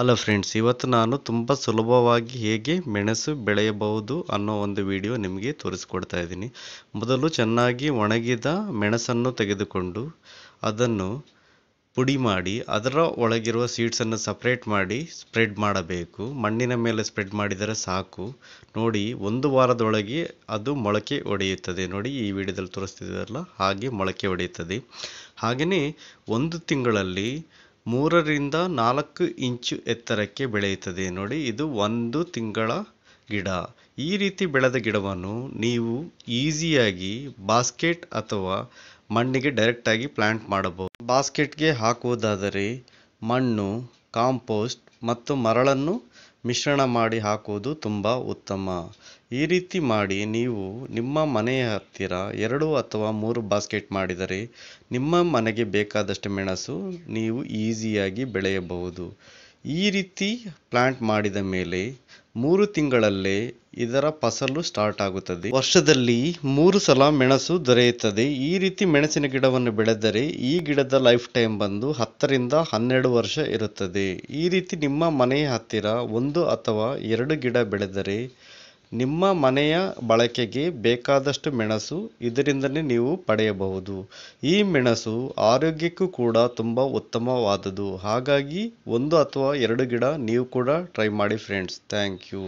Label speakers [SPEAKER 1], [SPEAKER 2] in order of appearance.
[SPEAKER 1] Hello friends ಇವತ್ತು ನಾನು ತುಂಬ ಸುಲಭವಾಗಿ ಹೇಗೆ ಮೆಣಸು ಬೆಳೆಯಬಹುದು ಅನ್ನೋ ಒಂದು ವಿಡಿಯೋ ನಿಮಗೆ ತೋರಿಸ್ಕೊಡ್ತಾ ಇದ್ದೀನಿ ಮೊದಲು ಚೆನ್ನಾಗಿ ಒಣಗಿದ ಮೆಣಸನ್ನು ತೆಗೆದುಕೊಂಡು ಅದನ್ನು ಪುಡಿ ಮಾಡಿ ಅದರ ಒಳಗಿರುವ ಸೀಡ್ಸನ್ನು ಸಪ್ರೇಟ್ ಮಾಡಿ ಸ್ಪ್ರೆಡ್ ಮಾಡಬೇಕು ಮಣ್ಣಿನ ಮೇಲೆ ಸ್ಪ್ರೆಡ್ ಮಾಡಿದರೆ ಸಾಕು ನೋಡಿ ಒಂದು ವಾರದೊಳಗೆ ಅದು ಮೊಳಕೆ ಒಡೆಯುತ್ತದೆ ನೋಡಿ ಈ ವಿಡಿಯೋದಲ್ಲಿ ತೋರಿಸ್ತಿದ್ದಾರಲ್ಲ ಹಾಗೆ ಮೊಳಕೆ ಒಡೆಯುತ್ತದೆ ಹಾಗೆಯೇ ಒಂದು ತಿಂಗಳಲ್ಲಿ ಮೂರರಿಂದ ನಾಲ್ಕು ಇಂಚು ಎತ್ತರಕ್ಕೆ ಬೆಳೆಯುತ್ತದೆ ನೋಡಿ ಇದು ಒಂದು ತಿಂಗಳ ಗಿಡ ಈ ರೀತಿ ಬೆಳೆದ ಗಿಡವನ್ನು ನೀವು ಈಸಿಯಾಗಿ ಬಾಸ್ಕೆಟ್ ಅಥವಾ ಮಣ್ಣಿಗೆ ಡೈರೆಕ್ಟಾಗಿ ಪ್ಲಾಂಟ್ ಮಾಡಬಹುದು ಬಾಸ್ಕೆಟ್ಗೆ ಹಾಕುವುದಾದರೆ ಮಣ್ಣು ಕಾಂಪೋಸ್ಟ್ ಮತ್ತು ಮರಳನ್ನು ಮಿಶ್ರಣ ಮಾಡಿ ಹಾಕುವುದು ತುಂಬ ಉತ್ತಮ ಈ ರೀತಿ ಮಾಡಿ ನೀವು ನಿಮ್ಮ ಮನೆಯ ಹತ್ತಿರ ಎರಡು ಅಥವಾ ಮೂರು ಬಾಸ್ಕೆಟ್ ಮಾಡಿದರೆ ನಿಮ್ಮ ಮನೆಗೆ ಬೇಕಾದಷ್ಟು ಮೆಣಸು ನೀವು ಈಸಿಯಾಗಿ ಬೆಳೆಯಬಹುದು ಈ ರೀತಿ ಪ್ಲಾಂಟ್ ಮಾಡಿದ ಮೇಲೆ ಮೂರು ತಿಂಗಳಲ್ಲೇ ಇದರ ಫಸಲು ಸ್ಟಾರ್ಟ್ ಆಗುತ್ತದೆ ವರ್ಷದಲ್ಲಿ ಮೂರು ಸಲ ಮೆಣಸು ದೊರೆಯುತ್ತದೆ ಈ ರೀತಿ ಮೆಣಸಿನ ಗಿಡವನ್ನು ಬೆಳೆದರೆ ಈ ಗಿಡದ ಲೈಫ್ ಟೈಮ್ ಬಂದು ಹತ್ತರಿಂದ ಹನ್ನೆರಡು ವರ್ಷ ಇರುತ್ತದೆ ಈ ರೀತಿ ನಿಮ್ಮ ಮನೆಯ ಹತ್ತಿರ ಒಂದು ಅಥವಾ ಎರಡು ಗಿಡ ಬೆಳೆದರೆ ನಿಮ್ಮ ಮನೆಯ ಬಳಕೆಗೆ ಬೇಕಾದಷ್ಟು ಮೆಣಸು ಇದರಿಂದಲೇ ನೀವು ಪಡೆಯಬಹುದು ಈ ಮೆಣಸು ಆರೋಗ್ಯಕ್ಕೂ ಕೂಡ ತುಂಬ ಉತ್ತಮವಾದದು. ಹಾಗಾಗಿ ಒಂದು ಅಥವಾ ಎರಡು ಗಿಡ ನೀವು ಕೂಡ ಟ್ರೈ ಮಾಡಿ ಫ್ರೆಂಡ್ಸ್ ಥ್ಯಾಂಕ್ ಯು